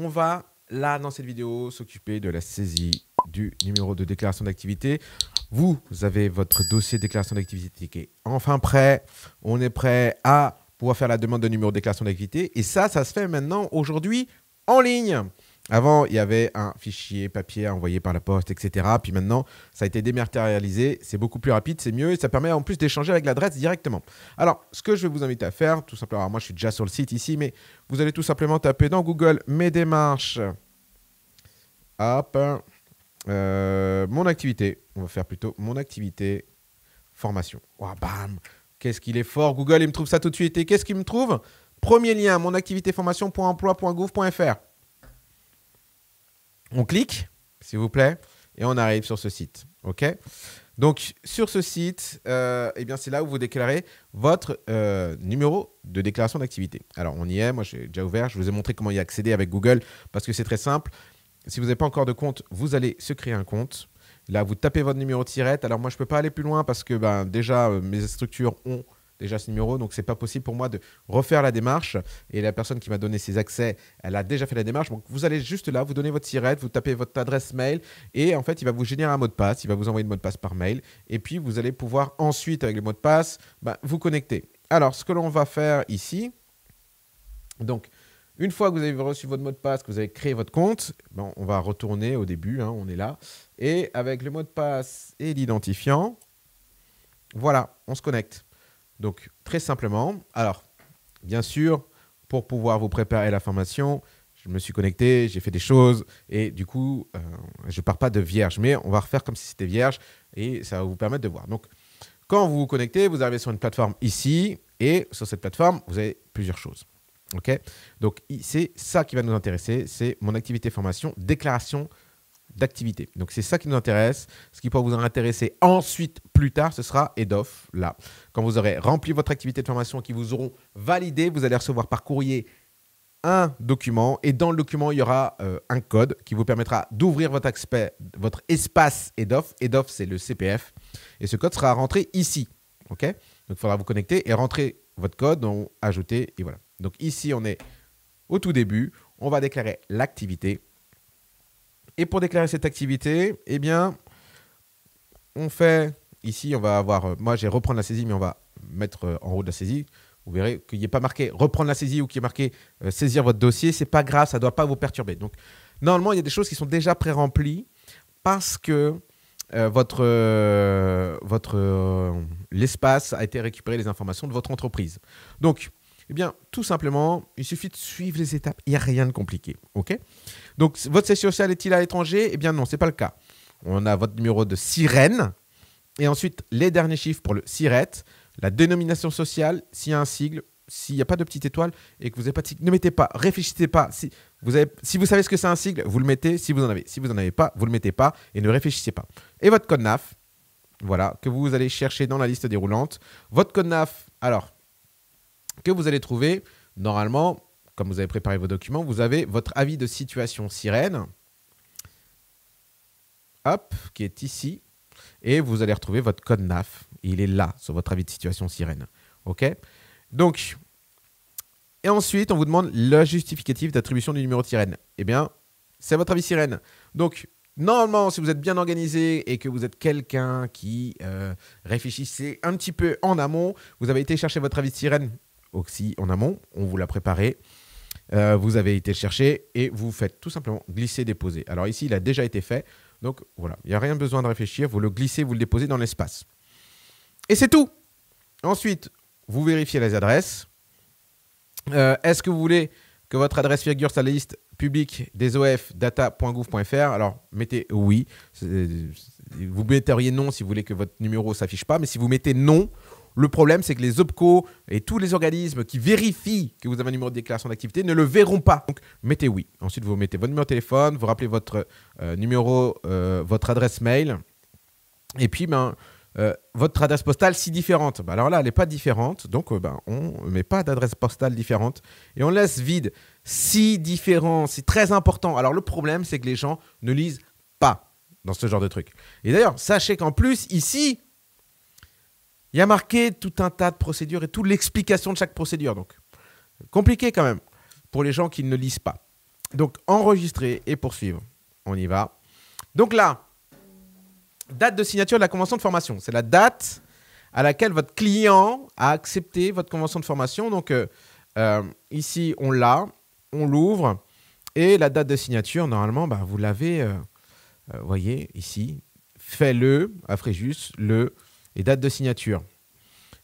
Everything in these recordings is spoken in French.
On va, là, dans cette vidéo, s'occuper de la saisie du numéro de déclaration d'activité. Vous, avez votre dossier déclaration d'activité qui est enfin prêt. On est prêt à pouvoir faire la demande de numéro de déclaration d'activité. Et ça, ça se fait maintenant aujourd'hui en ligne. Avant, il y avait un fichier papier envoyé par la poste, etc. Puis maintenant, ça a été dématérialisé. C'est beaucoup plus rapide, c'est mieux. Et ça permet en plus d'échanger avec l'adresse directement. Alors, ce que je vais vous inviter à faire, tout simplement, moi je suis déjà sur le site ici, mais vous allez tout simplement taper dans Google mes démarches. Hop. Euh, mon activité. On va faire plutôt mon activité formation. Wow, bam Qu'est-ce qu'il est fort. Google, il me trouve ça tout de suite. Et qu'est-ce qu'il me trouve Premier lien, mon activité on clique, s'il vous plaît, et on arrive sur ce site. OK donc sur ce site, euh, eh bien c'est là où vous déclarez votre euh, numéro de déclaration d'activité. Alors on y est, moi j'ai déjà ouvert, je vous ai montré comment y accéder avec Google parce que c'est très simple. Si vous n'avez pas encore de compte, vous allez se créer un compte. Là, vous tapez votre numéro de tirette. Alors moi, je ne peux pas aller plus loin parce que ben, déjà, euh, mes structures ont déjà ce numéro, donc c'est pas possible pour moi de refaire la démarche. Et la personne qui m'a donné ses accès, elle a déjà fait la démarche. Donc vous allez juste là, vous donnez votre sirette, vous tapez votre adresse mail et en fait, il va vous générer un mot de passe, il va vous envoyer le mot de passe par mail et puis vous allez pouvoir ensuite, avec le mot de passe, bah, vous connecter. Alors, ce que l'on va faire ici, donc, une fois que vous avez reçu votre mot de passe, que vous avez créé votre compte, on va retourner au début, hein, on est là. Et avec le mot de passe et l'identifiant, voilà, on se connecte. Donc, très simplement, alors, bien sûr, pour pouvoir vous préparer la formation, je me suis connecté, j'ai fait des choses, et du coup, euh, je ne pars pas de vierge, mais on va refaire comme si c'était vierge, et ça va vous permettre de voir. Donc, quand vous vous connectez, vous arrivez sur une plateforme ici, et sur cette plateforme, vous avez plusieurs choses. OK Donc, c'est ça qui va nous intéresser, c'est mon activité formation, déclaration d'activité. Donc c'est ça qui nous intéresse. Ce qui pourra vous intéresser ensuite, plus tard, ce sera EDOF, là. Quand vous aurez rempli votre activité de formation qui vous auront validé, vous allez recevoir par courrier un document et dans le document, il y aura euh, un code qui vous permettra d'ouvrir votre, votre espace EDOF. EDOF, c'est le CPF. Et ce code sera rentré ici. OK Donc, il faudra vous connecter et rentrer votre code, donc ajouter et voilà. Donc, ici, on est au tout début. On va déclarer l'activité et pour déclarer cette activité, eh bien, on fait ici, on va avoir. Euh, moi, j'ai reprendre la saisie, mais on va mettre euh, en haut la saisie. Vous verrez qu'il n'y ait pas marqué reprendre la saisie ou qu'il est marqué euh, saisir votre dossier. C'est pas grave, ça ne doit pas vous perturber. Donc, normalement, il y a des choses qui sont déjà pré-remplies parce que votre, votre l'espace a été récupéré les informations de votre entreprise. Donc, eh bien, tout simplement, il suffit de suivre les étapes. Il n'y a rien de compliqué. OK Donc, votre session sociale est-il à l'étranger Eh bien, non, ce n'est pas le cas. On a votre numéro de sirène. Et ensuite, les derniers chiffres pour le SIRET, la dénomination sociale, s'il y a un sigle, s'il n'y a pas de petite étoile et que vous n'avez pas de sigle, ne mettez pas, réfléchissez pas. Si vous, avez, si vous savez ce que c'est un sigle, vous le mettez. Si vous en avez, si vous n'en avez pas, vous le mettez pas et ne réfléchissez pas. Et votre code NAF, voilà, que vous allez chercher dans la liste déroulante. Votre code NAF, alors, que vous allez trouver normalement, comme vous avez préparé vos documents, vous avez votre avis de situation sirène, hop, qui est ici, et vous allez retrouver votre code NAF. Il est là sur votre avis de situation sirène. OK Donc, et ensuite, on vous demande le justificatif d'attribution du numéro de sirène. Eh bien, c'est votre avis sirène. Donc, normalement, si vous êtes bien organisé et que vous êtes quelqu'un qui euh, réfléchissez un petit peu en amont, vous avez été chercher votre avis de sirène oxy en amont. On vous l'a préparé. Euh, vous avez été chercher et vous faites tout simplement glisser, déposer. Alors ici, il a déjà été fait. Donc voilà, il n'y a rien besoin de réfléchir. Vous le glissez, vous le déposez dans l'espace. Et c'est tout. Ensuite, vous vérifiez les adresses. Euh, est-ce que vous voulez que votre adresse figure sur la liste publique des OF data.gouv.fr Alors mettez oui. Vous metteriez non si vous voulez que votre numéro s'affiche pas, mais si vous mettez non, le problème, c'est que les OPCO et tous les organismes qui vérifient que vous avez un numéro de déclaration d'activité ne le verront pas. Donc, mettez oui. Ensuite, vous mettez votre numéro de téléphone, vous rappelez votre euh, numéro, euh, votre adresse mail. Et puis, ben, euh, votre adresse postale si différente. Ben, alors là, elle n'est pas différente, donc ben on ne met pas d'adresse postale différente et on laisse vide. Si différent, c'est très important. Alors le problème, c'est que les gens ne lisent pas dans ce genre de truc. Et d'ailleurs, sachez qu'en plus, ici, il y a marqué tout un tas de procédures et toute l'explication de chaque procédure. Donc, compliqué quand même pour les gens qui ne lisent pas. Donc, enregistrer et poursuivre. On y va. Donc là, date de signature de la convention de formation. C'est la date à laquelle votre client a accepté votre convention de formation. Donc, euh, euh, ici, on l'a, on l'ouvre. Et la date de signature, normalement, bah, vous l'avez, vous euh, voyez, ici. Fais-le à juste le et date de signature.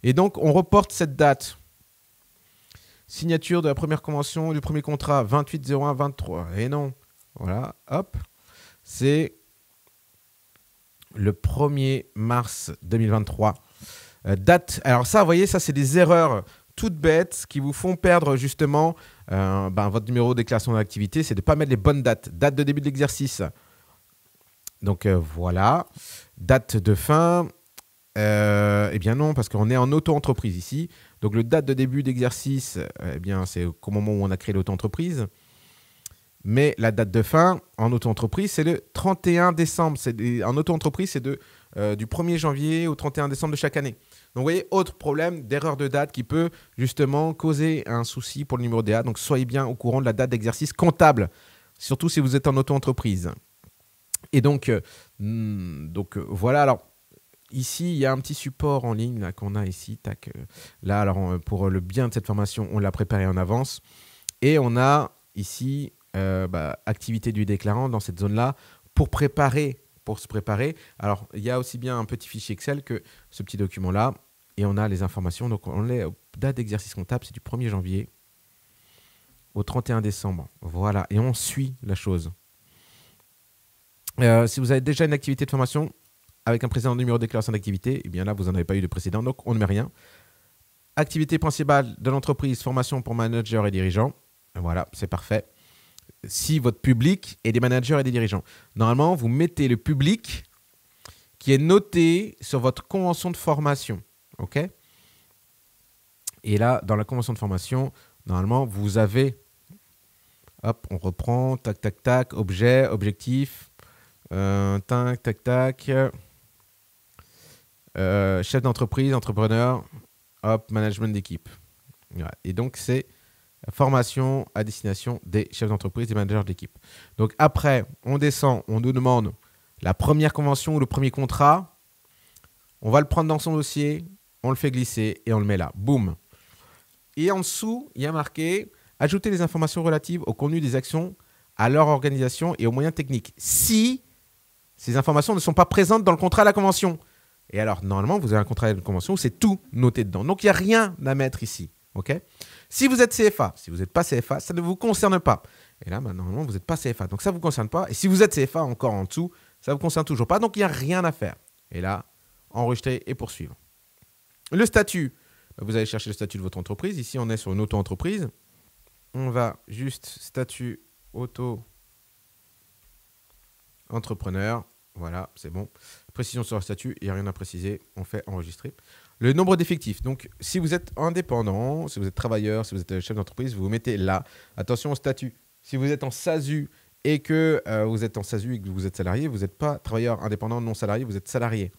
Et donc, on reporte cette date. Signature de la première convention, du premier contrat, 28-01-23. Et non. Voilà, hop. C'est le 1er mars 2023. Euh, date. Alors ça, vous voyez, ça, c'est des erreurs toutes bêtes qui vous font perdre justement euh, ben, votre numéro de déclaration d'activité. C'est de ne pas mettre les bonnes dates. Date de début de l'exercice. Donc euh, voilà. Date de fin. Euh, eh bien non, parce qu'on est en auto-entreprise ici. Donc le date de début d'exercice, eh bien c'est au moment où on a créé l'auto-entreprise. Mais la date de fin en auto-entreprise, c'est le 31 décembre. en auto-entreprise, c'est euh, du 1er janvier au 31 décembre de chaque année. Donc vous voyez, autre problème d'erreur de date qui peut justement causer un souci pour le numéro DA. Donc soyez bien au courant de la date d'exercice comptable, surtout si vous êtes en auto-entreprise. Et donc, euh, hmm, donc voilà, alors Ici, il y a un petit support en ligne qu'on a ici. Tac. Euh, là, alors pour euh, le bien de cette formation, on l'a préparé en avance. Et on a ici euh, bah, activité du déclarant dans cette zone-là pour préparer, pour se préparer. Alors, il y a aussi bien un petit fichier Excel que ce petit document-là. Et on a les informations. Donc, on les date d'exercice comptable, c'est du 1er janvier au 31 décembre. Voilà. Et on suit la chose. si vous avez déjà une activité de formation, avec un précédent numéro de déclaration d'activité, et eh bien là, vous n'en avez pas eu de précédent, donc on ne met rien. Activité principale de l'entreprise, formation pour managers et dirigeants. Voilà, c'est parfait. Si votre public est des managers et des dirigeants, normalement, vous mettez le public qui est noté sur votre convention de formation. OK Et là, dans la convention de formation, normalement, vous avez. Hop, on reprend. Tac, tac, tac. Objet, objectif. Euh, tac, tac, tac. Euh, chef d'entreprise, entrepreneur, hop, management d'équipe. Et donc, c'est formation à destination des chefs d'entreprise, des managers d'équipe. Donc, après, on descend, on nous demande la première convention ou le premier contrat. On va le prendre dans son dossier, on le fait glisser et on le met là. Boum. Et en dessous, il y a marqué ajouter des informations relatives au contenu des actions, à leur organisation et aux moyens techniques. Si ces informations ne sont pas présentes dans le contrat à la convention. Et alors, normalement, vous avez un contrat de convention où c'est tout noté dedans. Donc, il n'y a rien à mettre ici. OK Si vous êtes CFA, si vous n'êtes pas CFA, ça ne vous concerne pas. Et là, bah, normalement, vous n'êtes pas CFA. Donc, ça ne vous concerne pas. Et si vous êtes CFA encore en dessous, ça ne vous concerne toujours pas. Donc, il n'y a rien à faire. Et là, enregistrer et poursuivre. Le statut. Bah, vous allez chercher le statut de votre entreprise. Ici, on est sur une auto-entreprise. On va juste statut auto-entrepreneur. Voilà, c'est bon. Précision sur le statut, il n'y a rien à préciser. On fait enregistrer. Le nombre d'effectifs. Donc, si vous êtes indépendant, si vous êtes travailleur, si vous êtes chef d'entreprise, vous vous mettez là. Attention au statut. Si vous êtes en SASU et que euh, vous êtes en SASU et que vous êtes salarié, vous n'êtes pas travailleur indépendant non salarié, vous êtes salarié.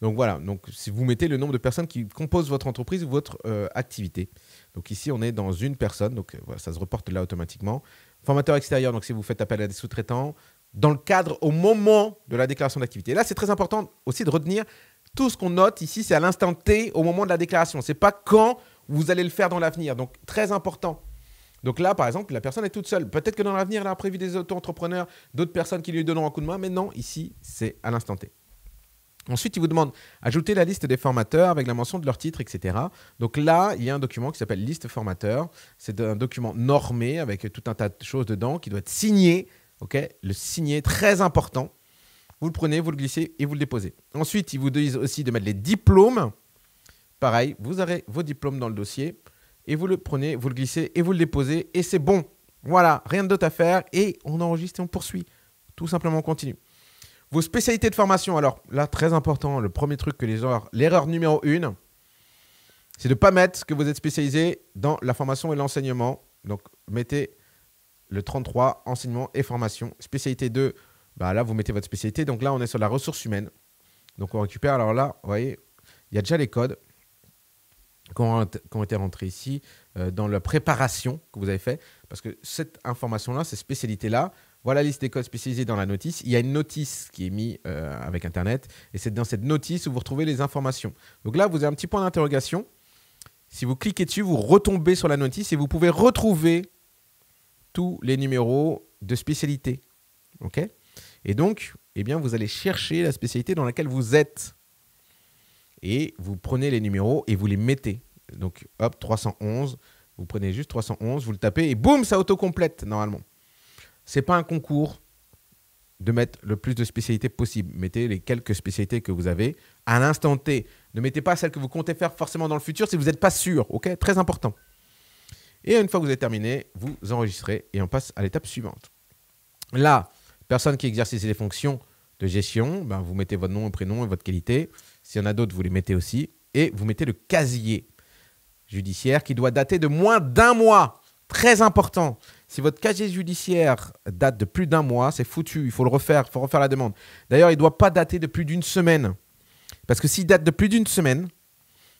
Donc voilà, donc si vous mettez le nombre de personnes qui composent votre entreprise ou votre euh, activité. Donc ici, on est dans une personne, donc euh, ça se reporte là automatiquement. Formateur extérieur, donc si vous faites appel à des sous-traitants, dans le cadre, au moment de la déclaration d'activité. là, c'est très important aussi de retenir tout ce qu'on note ici, c'est à l'instant T, au moment de la déclaration. Ce n'est pas quand vous allez le faire dans l'avenir. Donc, très important. Donc là, par exemple, la personne est toute seule. Peut-être que dans l'avenir, elle a prévu des auto-entrepreneurs, d'autres personnes qui lui donneront un coup de main, mais non, ici, c'est à l'instant T. Ensuite, il vous demande ajouter la liste des formateurs avec la mention de leur titre, etc. Donc là, il y a un document qui s'appelle liste formateur. C'est un document normé avec tout un tas de choses dedans qui doit être signé ok Le signer, très important. Vous le prenez, vous le glissez et vous le déposez. Ensuite, ils vous disent aussi de mettre les diplômes. Pareil, vous aurez vos diplômes dans le dossier et vous le prenez, vous le glissez et vous le déposez et c'est bon. Voilà, rien d'autre à faire et on enregistre et on poursuit. Tout simplement, on continue. Vos spécialités de formation, alors là, très important, le premier truc que les gens. L'erreur numéro une, c'est de ne pas mettre que vous êtes spécialisé dans la formation et l'enseignement. Donc, mettez le 33, enseignement et formation. Spécialité 2, bah là, vous mettez votre spécialité. Donc là, on est sur la ressource humaine. Donc on récupère, alors là, vous voyez, il y a déjà les codes qui ont, été rentrés ici euh, dans la préparation que vous avez fait. Parce que cette information-là, cette spécialité-là, voilà la liste des codes spécialisés dans la notice. Il y a une notice qui est mise euh, avec Internet. Et c'est dans cette notice où vous retrouvez les informations. Donc là, vous avez un petit point d'interrogation. Si vous cliquez dessus, vous retombez sur la notice et vous pouvez retrouver tous les numéros de spécialité. OK Et donc, eh bien, vous allez chercher la spécialité dans laquelle vous êtes. Et vous prenez les numéros et vous les mettez. Donc, hop, 311. Vous prenez juste 311, vous le tapez et boum, ça auto-complète normalement. C'est pas un concours de mettre le plus de spécialités possible. Mettez les quelques spécialités que vous avez à l'instant T. Ne mettez pas celles que vous comptez faire forcément dans le futur si vous n'êtes pas sûr. OK Très important. Et une fois que vous avez terminé, vous enregistrez et on passe à l'étape suivante. Là, personne qui exerce les fonctions de gestion, ben, vous mettez votre nom et prénom et votre qualité. S'il y en a d'autres, vous les mettez aussi. Et vous mettez le casier judiciaire qui doit dater de moins d'un mois. Très important. Si votre casier judiciaire date de plus d'un mois, c'est foutu. Il faut le refaire. Il faut refaire la demande. D'ailleurs, il ne doit pas dater de plus d'une semaine. Parce que s'il date de plus d'une semaine,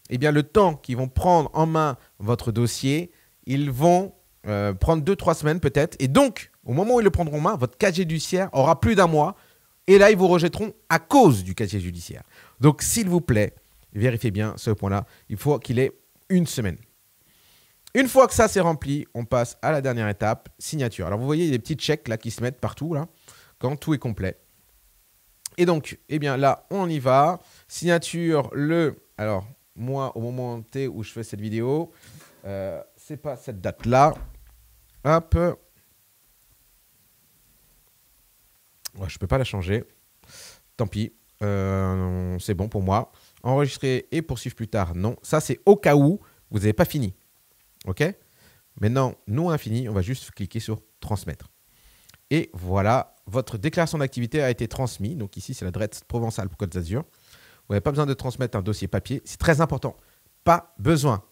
eh bien, le temps qu'ils vont prendre en main votre dossier ils vont euh, prendre 2-3 semaines peut-être. Et donc, au moment où ils le prendront en main, votre casier judiciaire aura plus d'un mois. Et là, ils vous rejetteront à cause du casier judiciaire. Donc, s'il vous plaît, vérifiez bien ce point-là. Il faut qu'il ait une semaine. Une fois que ça s'est rempli, on passe à la dernière étape, signature. Alors vous voyez, il y a des petits chèques là qui se mettent partout là, quand tout est complet. Et donc, eh bien là, on y va. Signature le. Alors, moi, au moment où je fais cette vidéo, euh, c'est pas cette date-là. Hop. je peux pas la changer. Tant pis. Euh, c'est bon pour moi. Enregistrer et poursuivre plus tard, non. Ça, c'est au cas où vous n'avez pas fini. OK Maintenant, nous infini, on va juste cliquer sur transmettre. Et voilà, votre déclaration d'activité a été transmise. Donc ici, c'est l'adresse provençale pour Côte d'Azur. Vous n'avez pas besoin de transmettre un dossier papier. C'est très important. Pas besoin.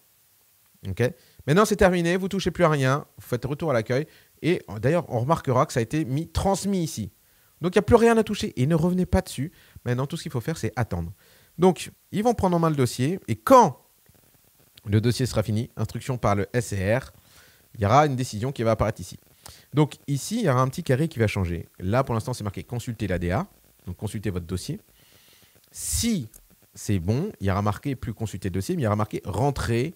OK Maintenant, c'est terminé, vous touchez plus à rien, vous faites retour à l'accueil. Et d'ailleurs, on remarquera que ça a été mis, transmis ici. Donc, il n'y a plus rien à toucher et ne revenez pas dessus. Maintenant, tout ce qu'il faut faire, c'est attendre. Donc, ils vont prendre en main le dossier et quand le dossier sera fini, instruction par le SCR, il y aura une décision qui va apparaître ici. Donc, ici, il y aura un petit carré qui va changer. Là, pour l'instant, c'est marqué consulter l'ADA, donc consulter votre dossier. Si c'est bon, il y aura marqué plus consulter le dossier, mais il y aura marqué rentrer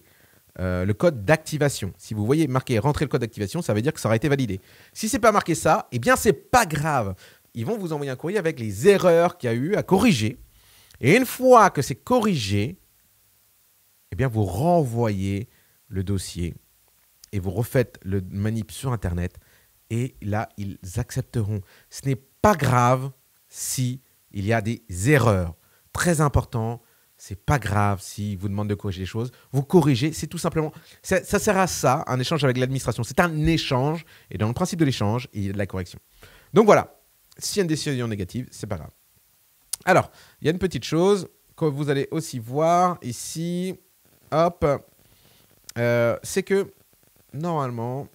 euh, le code d'activation. Si vous voyez marqué rentrer le code d'activation, ça veut dire que ça aura été validé. Si c'est pas marqué ça, eh bien c'est pas grave. Ils vont vous envoyer un courrier avec les erreurs qu'il y a eu à corriger. Et une fois que c'est corrigé, eh bien vous renvoyez le dossier et vous refaites le manip sur internet et là ils accepteront. Ce n'est pas grave si il y a des erreurs. Très important, c'est pas grave s'il vous demande de corriger des choses. Vous corrigez, c'est tout simplement. Ça, sert à ça, un échange avec l'administration. C'est un échange. Et dans le principe de l'échange, il y a de la correction. Donc voilà. S'il y a une décision négative, c'est pas grave. Alors, il y a une petite chose que vous allez aussi voir ici. Hop. Euh, c'est que normalement.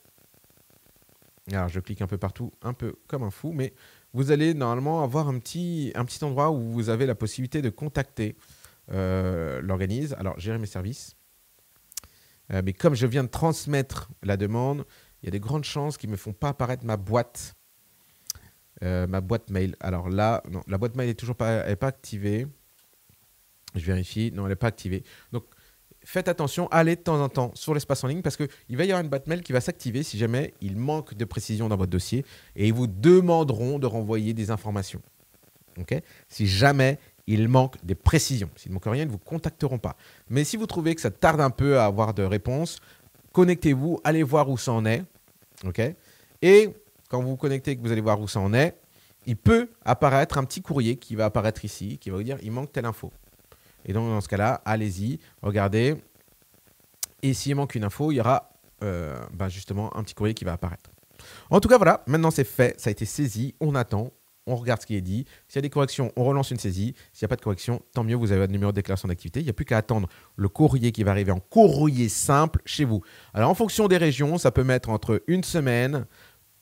Alors, je clique un peu partout, un peu comme un fou, mais vous allez normalement avoir un petit, un petit endroit où vous avez la possibilité de contacter euh, l'organise. Alors, gérer mes services. Euh, mais comme je viens de transmettre la demande, il y a des grandes chances qu'ils ne me font pas apparaître ma boîte. Euh, ma boîte mail. Alors là, non, la boîte mail n'est toujours pas, pas activée. Je vérifie. Non, elle n'est pas activée. Donc, faites attention, allez de temps en temps sur l'espace en ligne parce qu'il va y avoir une boîte mail qui va s'activer si jamais il manque de précision dans votre dossier et ils vous demanderont de renvoyer des informations. Ok si jamais il manque des précisions. S'il ne manque rien, ils ne vous contacteront pas. Mais si vous trouvez que ça tarde un peu à avoir de réponse, connectez-vous, allez voir où ça en est. ok Et quand vous vous connectez et que vous allez voir où ça en est, il peut apparaître un petit courrier qui va apparaître ici, qui va vous dire il manque telle info. Et donc dans ce cas-là, allez-y, regardez. Et s'il manque une info, il y aura euh, bah, justement un petit courrier qui va apparaître. En tout cas, voilà, maintenant c'est fait, ça a été saisi, on attend, on regarde ce qui est dit. S'il y a des corrections, on relance une saisie. S'il n'y a pas de correction, tant mieux, vous avez votre numéro de déclaration d'activité. Il n'y a plus qu'à attendre le courrier qui va arriver en courrier simple chez vous. Alors, en fonction des régions, ça peut mettre entre une semaine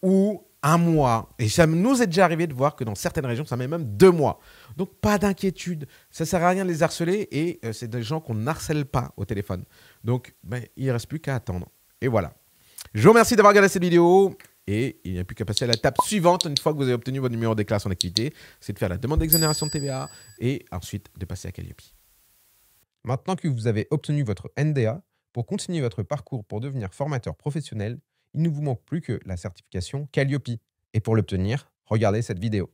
ou un mois. Et ça nous est déjà arrivé de voir que dans certaines régions, ça met même deux mois. Donc, pas d'inquiétude. Ça ne sert à rien de les harceler et euh, c'est des gens qu'on harcèle pas au téléphone. Donc, ben, il ne reste plus qu'à attendre. Et voilà. Je vous remercie d'avoir regardé cette vidéo et il n'y a plus qu'à passer à la l'étape suivante une fois que vous avez obtenu votre numéro de en activité, c'est de faire la demande d'exonération de TVA et ensuite de passer à Calliope. Maintenant que vous avez obtenu votre NDA, pour continuer votre parcours pour devenir formateur professionnel, il ne vous manque plus que la certification Calliope. Et pour l'obtenir, regardez cette vidéo.